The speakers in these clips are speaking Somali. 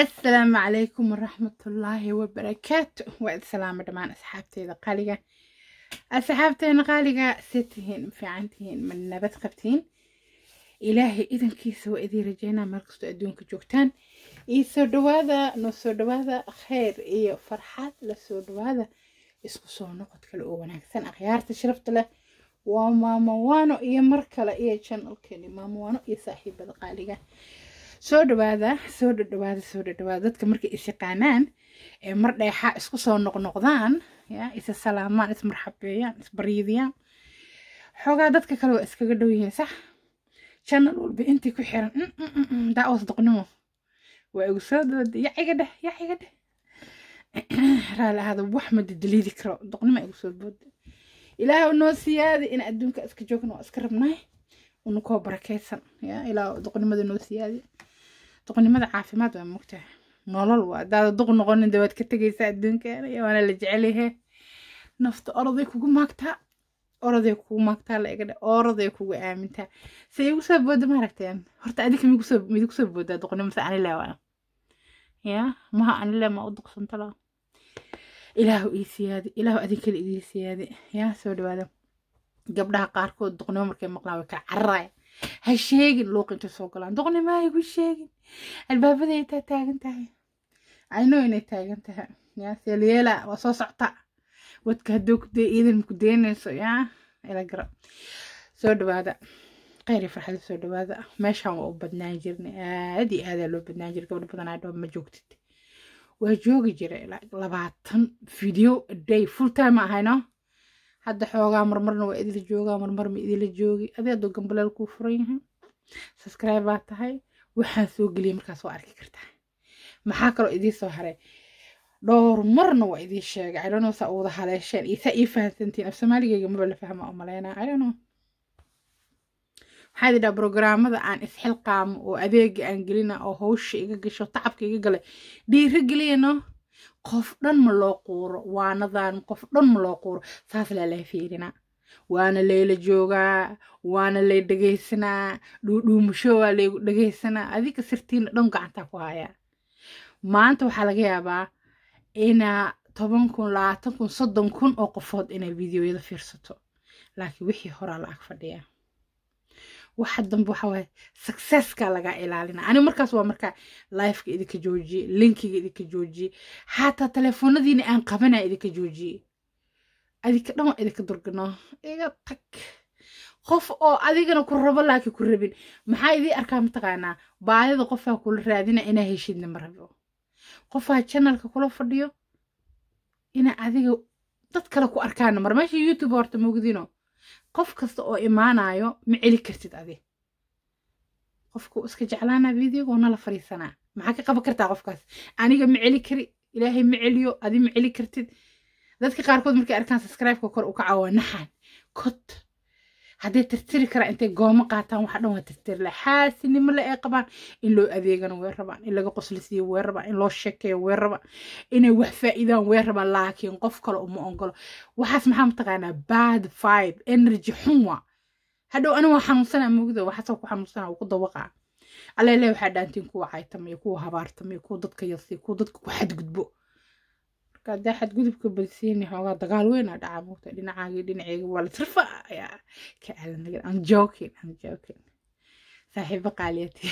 asalaamu calaykum waraxmat ullaahi wabarakaatu waa islaamo dhammaan asxaabteeda qaaliga asxaabteena qaaliga se tihiin ma fiican ma nabad qabtiin ilaahay idankiisa waa idiin rajeynaa markastoo adduunka joogtaan iyo soo dhawaada noo soo dhawaada khayr iyo farxad la soo dhawaada isku soo noqod kale oo wanaagsan akhyaarta sharafta leh waa maamawaano iyo mar kale iyo janalkeeni maama waano iyo saaxiibada qaaliga soo dhawaada soo dhadhawaada soo dhadhawaada dadka markay isyaqaanaan ee mar dheexa isku soo noqnoqdaan ya isa salaamaan is marxabeeyaan isbariidiyaan xoogaa dadka kale waa iskaga dhow yihiin sax janal walba intii ku xiran mm, mm, mm, daa oos doqnimo waa igu soo dooda ya iga dheh ya dheh raali ahaada wax ma didaliidi karo doqnimo igu soo dooda ilaaha noo siyaada in adduunka iska joogna waa iska rabnay unakoo barakaysan ya ilaa doqnimada noo siyaadi duqnimada caafimaad waa mogtaha nolol waa hadaada duq noqonin de waad ka tegaysa adduunkaana waana la jecelyahe nafta oroday kugu maagtaa oroday kugu maagtaa la egadhe oraday kugu aamintaa se igu soo booda maaragteen horta adika midigu soo boodaa doqonnimase anila waana ya maha anila maa u duqsantala ilaahu ii siyaadi ilaahu adin kale idii siyaadi yaa soo dhawaada gabdhaha qaarkood doqnimo markay maqlaan way ka cararaya ha sheegin luuq inta soo galaan doqnimaa igu sheegin albaabada intaa taagan tahay ayno inay taagan tahay yaa seelyeela waa soo socta wadka hadduu ku dee iidan ku deynayso yaa ila gara soo dhawaada khayri farxada soo dhawaada meeshaan waa u badnaan jirnay aada iyo aadaa loo badnaan jiray gabdho badan aadho ma joogtid waa joogi jiray labaatan video a day full time ahayno hadda xoogaa marmarna waa idila joogaa marmarma idila joogi adee haddoo gambaleel kuu furan yahay subscribe baa tahay waxaan soo geliyay markaas waa arki kartaa maxaa kaloo idii soo haray dhowr marna waa idii sheegay cidhano saa uwada haleesheen iyo saa ii fahamsantiin af soomaaligeyga maba la fahma oo maleynaa cidhano waxaa idhi dhaa brograamada aan isxilqaamo oo adeega aan gelina oo hawsha iga gasho tacabka iga galay dhiiro geliyano qof dhan ma loo quuro waanadan qof dhan ma loo quuro saas lalaha fiirinaa waana layla joogaa waana lay dhegaysanaa dhuudhuumusho waa laygu dhegaysanaa adiga sirtiina dhan gacantaa ku hayaa maanta waxaa laga yaabaa inaa ah, toban kun labaatan kun soddon kun oo qofood inay videoyada fiirsato laakiin wixii horaa la ag fadhiyaa waxa dambe waxa waaye successka lagaa ilaalina ani markaas waa markaa lifeka idinka joojiyey linkiga idinka joojiyey xataa teleefonadiina aan qabanaa idinka joojiyey adinka dhan idinka durgano iga tag qof oo adigana ku rabo laakiin ku rabin maxaa idii arkaa mataqaanaa baadida qofaa kula raadina inaa heshiidna ma rabo qofaa janalka kula fadhiyo ina adiga dad kale ku arkaana mar meesha youtube horta mogdino qof kasta oo imaanayo ma celi kartid adi qofku iska jeclaanaa videoga oo nala fariisanaa maxaa ka qaban kartaa qofkaas aniga ma celi kari ilaahay ma celiyo adi ma celi kartid dadka qaarkood markay arkaan subscribe-ka kor u kacaa waa naxan kod haddii tirtiri karaa intay goomo qaataan waxa dhan waa tirtiri la xaasinimo le ay qabaan in loo adeegana weer rabaan in laga qoslisiiyo weer rabaan in loo sheekeeyo weer rabaan inay wax faa'iidaan weer rabaan laakiin qof kale uma ogolo waxaas maxaa mataqaanaa bad vibe energy xun waa hadhow aniga waa xanuunsanaa mugda waxaasoo ku xanuunsanaa ku dawaqaa aleele waxaa dhaantiin kuwa caytamaya kuwa habaartamaya kuwa dadka yasiya kuwa dadka ku xadgudbo dee gudubka balsiini xoogaa dagaal weyna aa dhacaa muugta dhinacaagii dhinaceyga waa la tirfaayaa ka aadan aan jokin aan jokin saaxiibo qaaliyati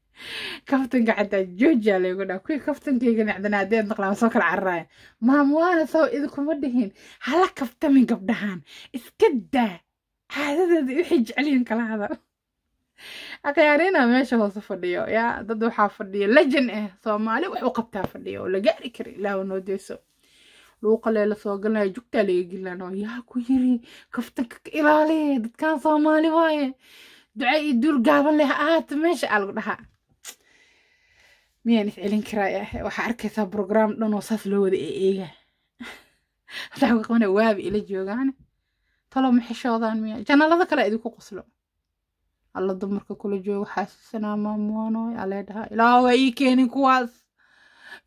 kaftanka xataa joojiya laygu dhaa kuwii kaftankaygana cidana haddee naqlaa soo kala cararaya maam waana saw idinkuma dhihin hala kaftamin gabdhahaan iska daa caadadeeda waxay jeceliyin kala hadal akyaarina meesha hoose fadhiyo yaa dad waxaa fadhiyo lejan ah eh, soomaali wax u qabtaa fadhiyo oo la gaari kara ilaahu noo luuqalee lasoo galaya jugtaa laga gelinano yaa ku yiri kaftanka ka ilaali dadkan soomaali waaye duca iyo duul gaaban leh aata meesha aa lagu dhahaa miyaan is celin karaa eh? waxaa arkaysaa brograam dhan oo saas loo wada eeeega haddaa qabana waaba ila joogaan talo maxishoodaan miya janalada kale idinku qoslo alla dumarka kula joogo xaasiisanaa maamoanoy alee dhaha ilaahw ha ii keenin kuwaas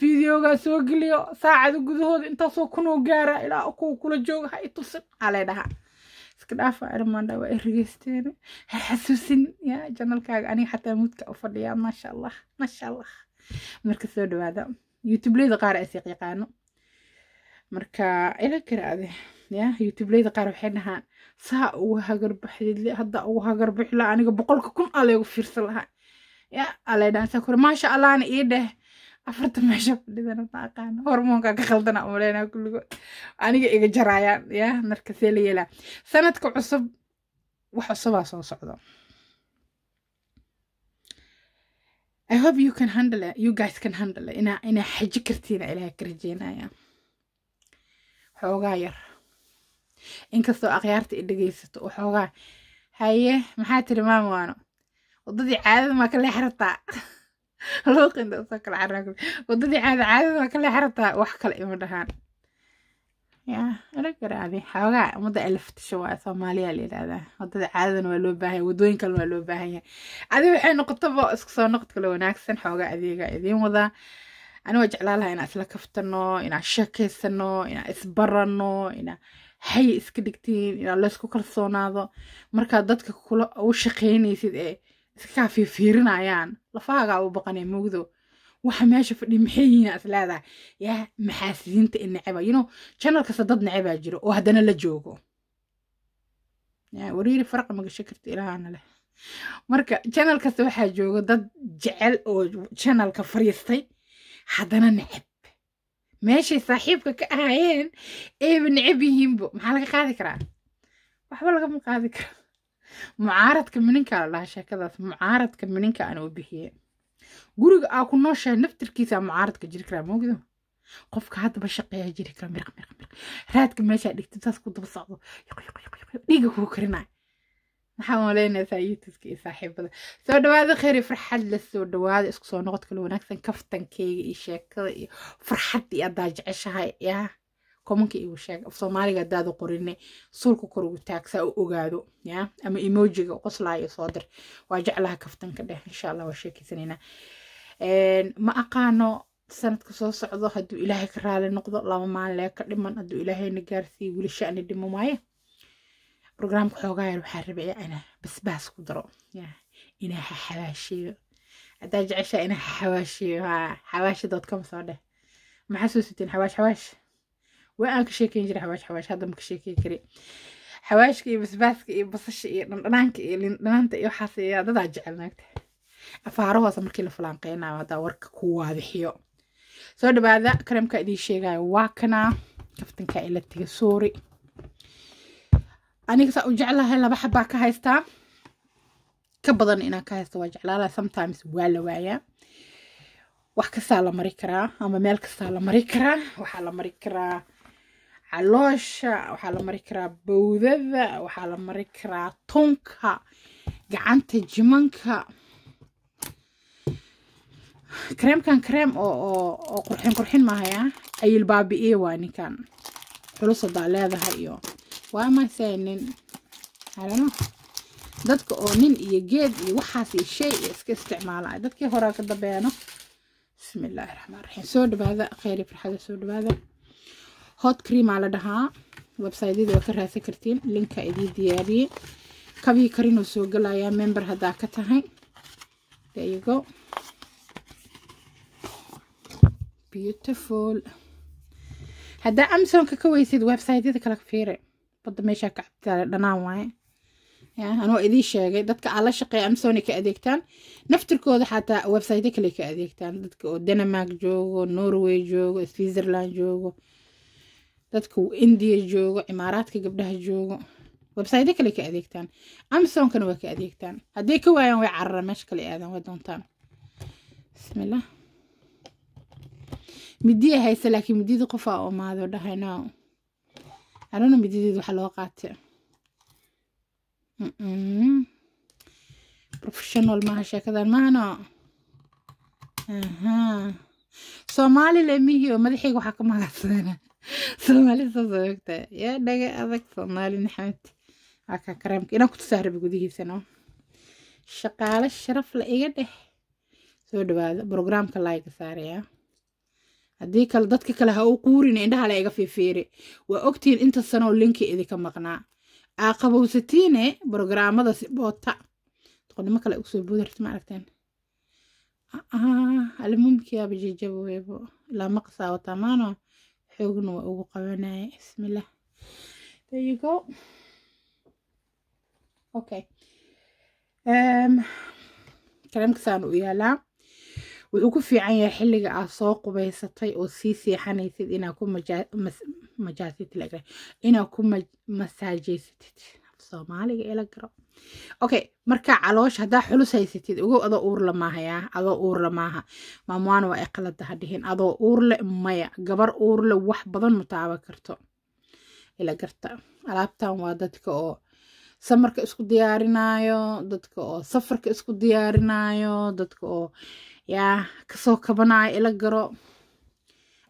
fideogaa soo geliyo saacada gudahooda intaasoo kunoo gaara ilaa kuwa kula jooga ha itusin tusin alee dhahaa iska dhaafa armaandha waa erigeysteen ha xasuusin ya janalkaaga aniga xataa mudka u fadhiyaa maasha allah maasha allah marka soo dhawaada youtubeleyda qaar asiiq yaqaano marka ila karaade ya youtubeleyda qaar waxay dhahaan saa uga hagarbaxdeedle hadda ugu hagarbixi laha aniga boqolka kun aleegu fiirsan lahaa ya aleedhaansaa kore maasha allahna ii dheh afarta meesha fadhidana maaqaana hormoonka ka khaldana umaleynaa kulligood aniga iga jaraayaan ya marka see la yeelaa sanadka cusub wax cusubaa soo socda I hope you can handle it. You guys can handle it. Ina ina xaji kartiina ilaahay ka rajeynaya. Xoogaa yar inkastoo akhyaarta i dhegaysato oo xoogaa haye maxaa tiri maama waano waddadii caadada maa ka leexrataa looqinda soo kala caraag waddadii caada caadada maa ka leexrataa wax kale ima dhahaan yaa alagaraadi xoogaa ummadda ay waa soomaaliya la yidhaahdaa waddada caadadana waa loo baahan yahay waddooyin kalena waa loo baahan yahay adi waxay noqotaba isku soo noqod kale wanaagsan xoogaa adeegaa idiin wadaa anigoo jeclaa lahaa inaan isla kaftano inaan sheekaysano inaan isbarano inaan hayay iska dhigtiin inaad laysku kalsoonaado markaa dadka kula u shaqaynaysid ee iska kaa fiirfiirinayaan lafahaagaa u baqanee mugdo waxa meesha fadhi maxay yihiin isleedahay yaa maxaasiyiinta in neceba yuno know channel kasta dad necebaa jiro oo haddana la joogo wariiri farqa magasho karta ilaahana leh marka channel kasta waxaa jooga dad jecel oo channelka fariistay haddana neceb meeshay saaxiibka ka ahaayeen eeba necab yihiinbo maxaa laga qaadi karaa waxba lagama qaadi karaa mucaaradka mininkaa la dhahaa sheekadaas mucaaradka mininka aan u bixiye guriga aa ku nooshahay naftirkiisaa mucaaradka jiri karaa moogdo qofka haddaba shaqeeya jiri kara mirq mirq mirq raadka meeshaa dhigtid saas ku daba socdo dhiiga kuu karinayo maxaan maleynaya faaiidtiska iyo saaxiibada soo dhawaada kheyri farxad la soo dhawaada isku soo noqod kale wanaagsan kaftankeyga iyo sheekada iyo farxadda iyo jeceshahay yah komanka igu sheeg af soomaaliga haddaada qorine sulka kor ugu taagsaa u ogaado ya ama emojiga qoslaayo soo dir waa jeclaha kaftanka dheh insha allah waa sheekeysanayna ma aqaano sanadka soo socdo hadduu ilaahay ka raali noqdo laba maalin lee ka dhiman hadduu ilaahayna gaarsii wili sha'ni dhimo maaye programka xoogaa yar waxaa raba inaa basbaas ku daro inaa xaxawaasheeyo haddaa jeceshaa inaa xaxawaasheeyo haa xawaashi doodkama soo dheh maxaa soo siteen xawaash xawaash waa aan ka sheekeyn jiray xawaash xawaash hadda ma ka sheekeyn kari xawaashka iyo basbaaska iyo basasha iyo dhanaanka iyo lindhanaanta iyo waxaas iyo dadaa jecel naagta afaarahoose markii la fulaanqeynayo haddaa warka ku waadixiyo soo dhawaada karamka idiin sheegayo waa kanaa kaftankaa ilatiga soori aniga saa u jeclahay laba xabaa ka haystaa ka badan inaa ka haysto waa jeclaalaa sometimes waa la waayaa wax kastaa la mari karaa ama meel kastaa la mari karaa waxaa la mari karaa caloosha waxaa la mari karaa bowdada waxaa la mari karaa tunka gacanta jimanka kareemkan kareem oo qurxin qurxin maahaya ayil baabi'iye waa ninkan culusadaa leedahay iyo waa maysee nin arano dadka oo nin iyo geed iyo waxaas iyo shay iyo iska isticmaalaya dadkii horaa ka dambeeyano bismi illaahi raxmaan raxiim soo dhawaada kheyri farxada soo dhawaada hot creamaa la dhahaa websaydyada waa ka raadsan kartiin linka idii diyaariyey kabii karinoo soo galayaa member haddaa ka tahay dayigo beautiful haddaa amsonka ka weysid websaydyada kala fiire badda meeshaa ka cabtitaale dhanaan waaye anoo idii sheegay dadka aan la shaqeeya amazoni ka adeegtaan naftirkooda xataa website kale ka adeegtaan dadka oo denmark joogo norway joogo switzerland joogo dadka india joogo imaaraadka gabdhaha joogo website kale ka adeegtaan amazonkana waa ka adeegtaan hadday ka waayaan way cararaan meesha kale aadaan way doontaan bismillah midiya hayse laakiin midiyada qofaa oo maado dhahayno aroona midadeed waxa loo qaatay professional maaha sheekadan maahano soomaali leemihii oo madaxayga waxaa ka magacsaana soomaali saasoo ogta yaa dhaga adag soomaali naxmed waa kaa karaamka inaan ku tusaaraba gudihiisano shaqaale sharaf la iga dheh soo dhawaada brograamka laayga saaraya haddii kale dadka kale ha u quurin indhaha la iga fiifiiri waa ogtihiin inta sanoo linki idinka maqnaa aqabowsatiine brograamada siboota qodnimo kale usoo buudarta maaragteen almumkiya ah, bajijabo weebo ilaa maqsaa watamaano xoogna waa ugu qabanaya bismillah there okay kareemka saan u yaalaa wuxuu ku fiican yahay xilliga aad soo qubaysatay oo sii seexanaysid inaad ku majaasitid inaad ku masaajaysatid soomaaliga ila garo okay marka caloosha haddaa xulus haysatid ogow adoo uurla maahaya adoo uurle maaha maamwaana waa ay qalada ha adoo uurle maya gabar uurle wax badan mutaaba karto ila garta alaabtan waa dadka oo samarka isku diyaarinaayo dadka oo safarka isku diyaarinaayo dadka oo yaa kasoo kabanayo ila garo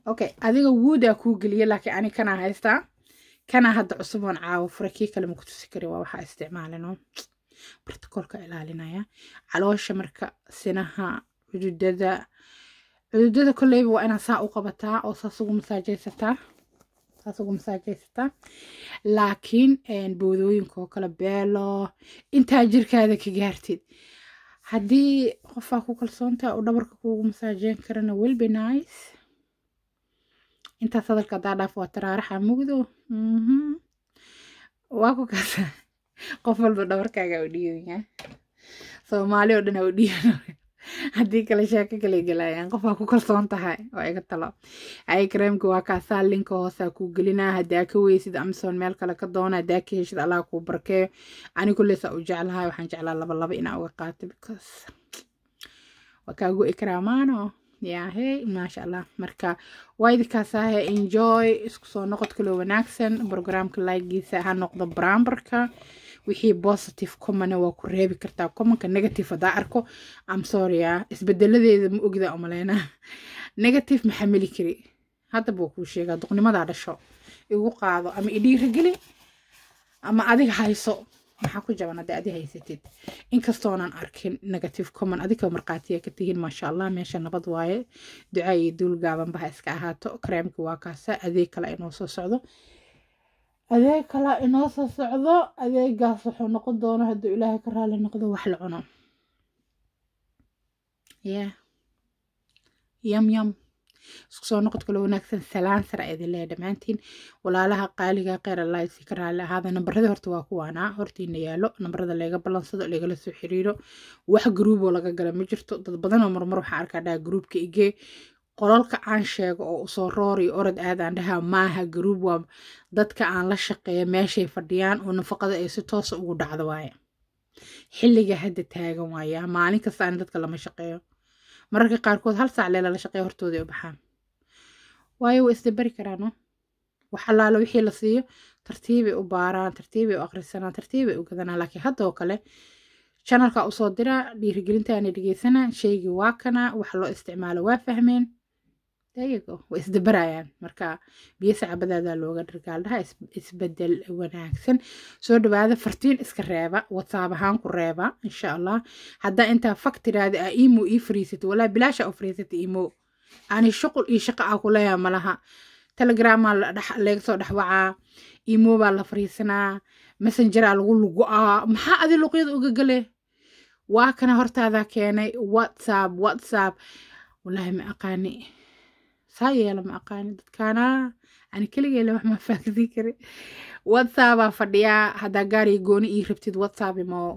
okay adiga wuudaa kuu geliya laakiin ani kanaa haystaa kanaa hadda cusuboon caawo fura kii kale maku tusi kari waa waxaa isticmaalino bartakoolka ilaalinaya caloosha marka sinaha cududada cududada kolleyba waa inaa saa u qabataa oo saas ugu masaajaysataa saas ugu masaajaysataa laakiin boodooyinka oo kale beelo intaa jirkaada ka gaartid haddii qofaa ku kalsoontaa u dhabarka kugu masaajeen karana welbe nice intaas hadalka haddaa dhaaf waa taraaraxa mugdo mhm. waa ku kasa qof walba dhabarkaaga u dhiibiyaa soomaali oo dhan a u dhiibi haddii kale sheeko kale gelaayaan qof aa ku kalsoon tahay oo iga talo ay kareemka waa kaasaa linka hoosaa ah kuu gelinaa haddaa ka weysid amazon meel kale ka doona haddaa ka heshid allaha kuu barkeeyo ani kuley u jeclahay waxaan jeclaa laba laba inaa uga qaato because waa kaagu ikraamaano yaahe maasha allah marka waaydi kaasaahe enjoy isku soo noqod kaloo wanaagsan brograamka laagiisa ha noqdo baraambarka wixii positive commana waa ku reebi kartaa commonka negative haddaa arko am sorrya ah. isbedeladeeda ma ogda umaleynaa negative maxaa meli kari haddaba waa kuu sheegaa duqnimadaa dhasho igu qaado ama idhiirageli ama adiga hayso maxaa ku jaban hadda adi haysatid inkastoonan arkin negative common adiga markhaatiya ka tihiin maasha allah meesha nabad waaye ducaa iyo duul gaabanbaha iska ahaato karaamka waa kaasa adeeg kale inoo soo socdo adeeg kala inoo soo socdo adeegaas wuxuu noqon doono hadduu ilaahay ka raali noqdo wax la cuno ya yam yam isku soo noqod kalo wanaagsan salaan sara idin dhammaantiin walaalaha qaaliga kheyr allah isii ka raali ahaada nambaradii horta waa kuwaanaa hortiina yaalo nambarada layga ballansado lagala soo xiriiro wax gruuboo laga gala ma jirto dad badanoo marmar waxaa arkaa dhaha gruubka ige qoralka aan sheego oo usoo roori orod aadaan dhaha maaha garuub waa dadka aan la shaqeeya meeshay fadhiyaan oo nafaqada ay si toosa ah ugu dhacdo waaye xilliga hadda taagan waaya maalin kasta aan dadka lama shaqeeyo mararka qaarkood hal saac leela la shaqeeyo hortooda u baxaan waayo way isda karaano wax allaale wixii la siiyo tartiibay u baaraan tartiibay u akhrisanaan tartiibay u gadanaan laakiin haddoo kale janalka usoo diraa dhiirigelintaana dhegeysanaa sheygii waa kana wax loo isticmaalo waa fahmeen ayago way isdabarayaan marka biyo saxabadaada looga dhargaaldhaha isbedel wanaagsan soo dhawaada fartiin iska reeba watsaab ahaan ku reeba insha allah haddaa intaa fak tiraada a imo ii fariisata walaa bilaasha u fariisata imo ani shuqul iyo shaqo aa kuleeyaa malaha telegraamaa laga soo dhexwacaa imo baa la fariisanaa messengeraa lagu lugu-aa maxaa adi luqyada uga gale waa kana hortaadaa keenay whatsapp whatsapp wallaahi ma aqaani saayeela ma aqaani dadkaana ani keligeela wax ma faakadii karin watsabaa fadhiyaa haddaa gaariga gooni ii rabtid watsabi moo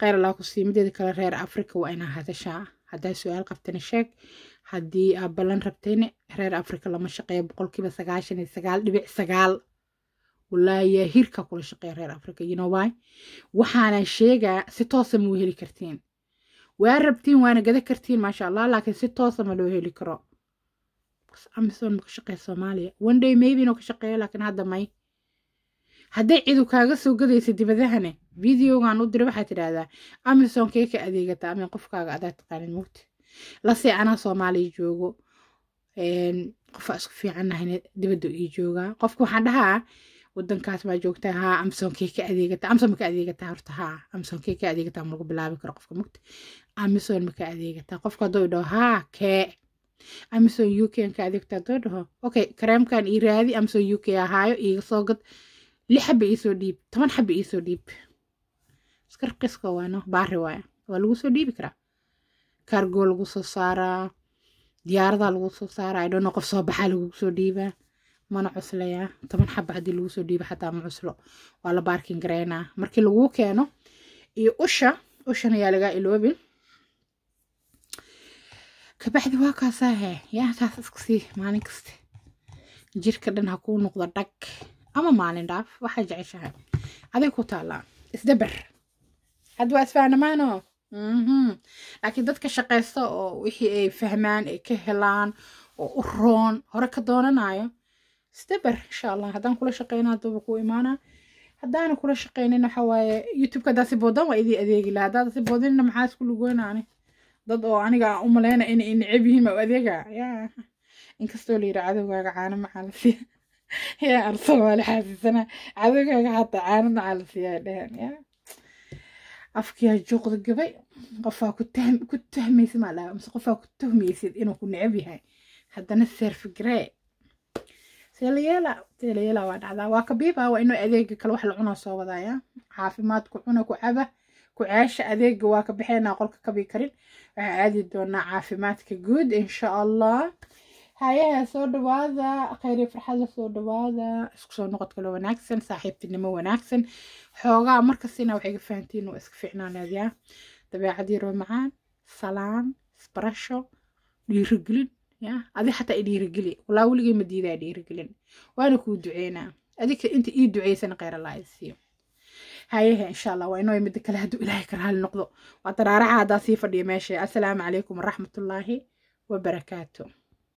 kheyr allaa kusii mideeda kale reer africa waa inaa hadashaa haddaa su-aal qabtani sheeg haddii aa ballan rabtayna reer africa lama shaqeeya boqolkiiba sagaashan iyo sagaal dhibic sagaal walaahi yaa hirka kula shaqeeya reer africa yinoobay waxaana sheegaa si toosa mau heli kartiin waa rabtiin waana gada kartiin maasha allah laakiin si toosa ma loo heli karo amazon ma ka shaqeeya soomaaliya onday maybiinoo ka shaqeeya laakiin hadda may hadday cidu kaaga soo gadaysa dibadahane videogan u dira waxaa tidhaahdaa amazon kee ka adeegataa ama qofkaaga adaa taqaanin mugta lasee anaa soomaaliya joogo qofaa isku fiicannahay dibadda ii joogaa qofka waxaan dhahaa wadankaas baa joogtaa haa amsonkee ka adeegataa amson maka adeegataa horta haa amsonkee ka adeegataa ma bilaabi karo qofka mugta amison maka adeegataa qofka hadduu idhaho haa kee amison u k ka adeegta doo dhaho okay kareemkan ii raadi amison uk ahaayo iiga soo gad lix xaba iisoo dhiib toban xaba iisoo dhiib iska raqiiska waano baari waaya waa lagu soo dhiibi karaa kaargoo lagu soo saaraa diyaaradaa lagu soo saaraa idhono qof soo baxaa lagu soo dhiibaa mana cuslayaa toban xaba haddii lagu soo dhiiba xataa ma cuslo waa la baarkin garaynaa markii lagu keeno iyo usha ushan ayaa lagaa iloobin kabacdi waa kaasaahe yaa kaas iskusii maalin kaste jirka dhan ha kuu noqdo dhag ama maalin dhaaf waxaa jeceshahay aday ku taalaa isdabar hadda waa isfahnamaano mhm. laakiin dadka shaqaysta oo wixii ay fahmaan ay ka helaan oo u roon hore ka doonanayo isdabar insha allah haddaan kula shaqeyna haddaba kuu imaanaa haddaana kula shaqeynin waxaa waaye youtube boodan waa idii adeegi laha boodinna maxaa isku lugoynaani dad oo aniga u maleyna inay necab yihiin aw adeega ya inkastoo la yidhi cadowgaaga caano maxaa la siiya yaa ar soomaali xaasiisana cadowgaaga hataa caano maxaa la siiyaa dheheen yaa afkiyaa juuqda gabay qofaa ku tahmaysid maa dhaha mise qofaa ku tuhmaysid inuu ku necab yahay haddana seer figree seelayeela seelayeela waa dhacdaa waa kabiibaa waa inuu adeega kale wax la cunaa soo wadaaya caafimaadku cuna ku caba kucaasha adeega waa ka bixinaa qolka kabi karin waxaa aadi doonaa caafimaadka guud insha allah hayaha soo dhawaada kheyri farxadla soo dhawaada isku soo noqod kaloo wanaagsan saaxiibtinimo wanaagsan xoogaa markastina waxay ga fahantiin oo iska fiicnaanaadiyaa dabeecadii roomacaan salaam isbarasho dhiirigelin ya adi xataa i dhiirigeli walaa weligay madiidaa dhiirigelin waana kuu duceynaa adika inta ii duceysana kheyr allah i hayehe insha allah waa inoo imida kale hadduu ilaahay ka raali noqdo waa daraaraca haddaa sii fadhiya meesha assalaamu calaykum waraxmatullaahi wabarakaatu